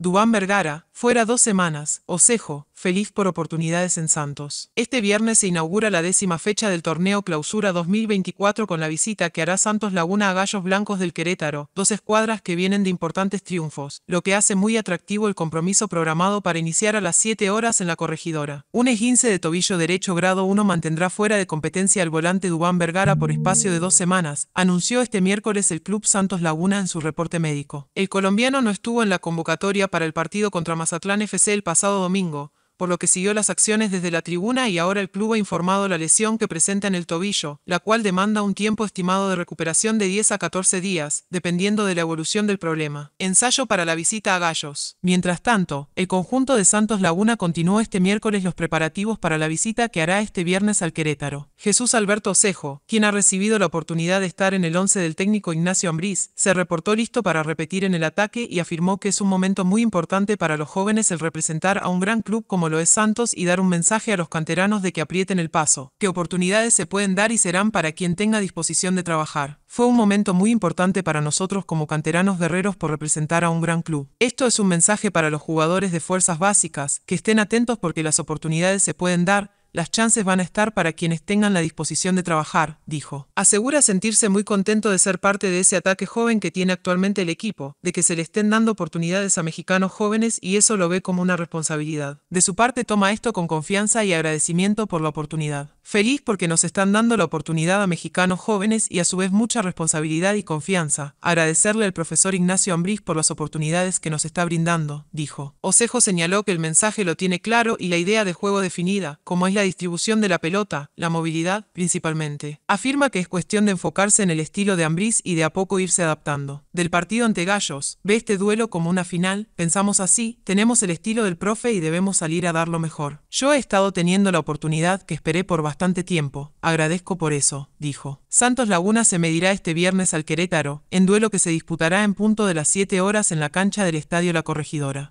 Dubán Vergara, fuera dos semanas, Osejo, feliz por oportunidades en Santos. Este viernes se inaugura la décima fecha del torneo Clausura 2024 con la visita que hará Santos Laguna a Gallos Blancos del Querétaro, dos escuadras que vienen de importantes triunfos, lo que hace muy atractivo el compromiso programado para iniciar a las 7 horas en la corregidora. Un esguince de tobillo derecho grado 1 mantendrá fuera de competencia al volante Dubán Vergara por espacio de dos semanas, anunció este miércoles el Club Santos Laguna en su reporte médico. El colombiano no estuvo en la convocatoria para el partido contra Mazatlán FC el pasado domingo, por lo que siguió las acciones desde la tribuna y ahora el club ha informado la lesión que presenta en el tobillo, la cual demanda un tiempo estimado de recuperación de 10 a 14 días, dependiendo de la evolución del problema. Ensayo para la visita a Gallos. Mientras tanto, el conjunto de Santos Laguna continuó este miércoles los preparativos para la visita que hará este viernes al Querétaro. Jesús Alberto Cejo, quien ha recibido la oportunidad de estar en el 11 del técnico Ignacio Ambriz, se reportó listo para repetir en el ataque y afirmó que es un momento muy importante para los jóvenes el representar a un gran club como lo es Santos y dar un mensaje a los canteranos de que aprieten el paso, que oportunidades se pueden dar y serán para quien tenga disposición de trabajar. Fue un momento muy importante para nosotros como canteranos guerreros por representar a un gran club. Esto es un mensaje para los jugadores de fuerzas básicas, que estén atentos porque las oportunidades se pueden dar, las chances van a estar para quienes tengan la disposición de trabajar, dijo. Asegura sentirse muy contento de ser parte de ese ataque joven que tiene actualmente el equipo, de que se le estén dando oportunidades a mexicanos jóvenes y eso lo ve como una responsabilidad. De su parte toma esto con confianza y agradecimiento por la oportunidad feliz porque nos están dando la oportunidad a mexicanos jóvenes y a su vez mucha responsabilidad y confianza. Agradecerle al profesor Ignacio Ambriz por las oportunidades que nos está brindando, dijo. Osejo señaló que el mensaje lo tiene claro y la idea de juego definida, como es la distribución de la pelota, la movilidad, principalmente. Afirma que es cuestión de enfocarse en el estilo de Ambriz y de a poco irse adaptando. Del partido ante Gallos, ve este duelo como una final, pensamos así, tenemos el estilo del profe y debemos salir a dar lo mejor. Yo he estado teniendo la oportunidad que esperé por bastante tiempo, agradezco por eso, dijo. Santos Laguna se medirá este viernes al Querétaro, en duelo que se disputará en punto de las 7 horas en la cancha del Estadio La Corregidora.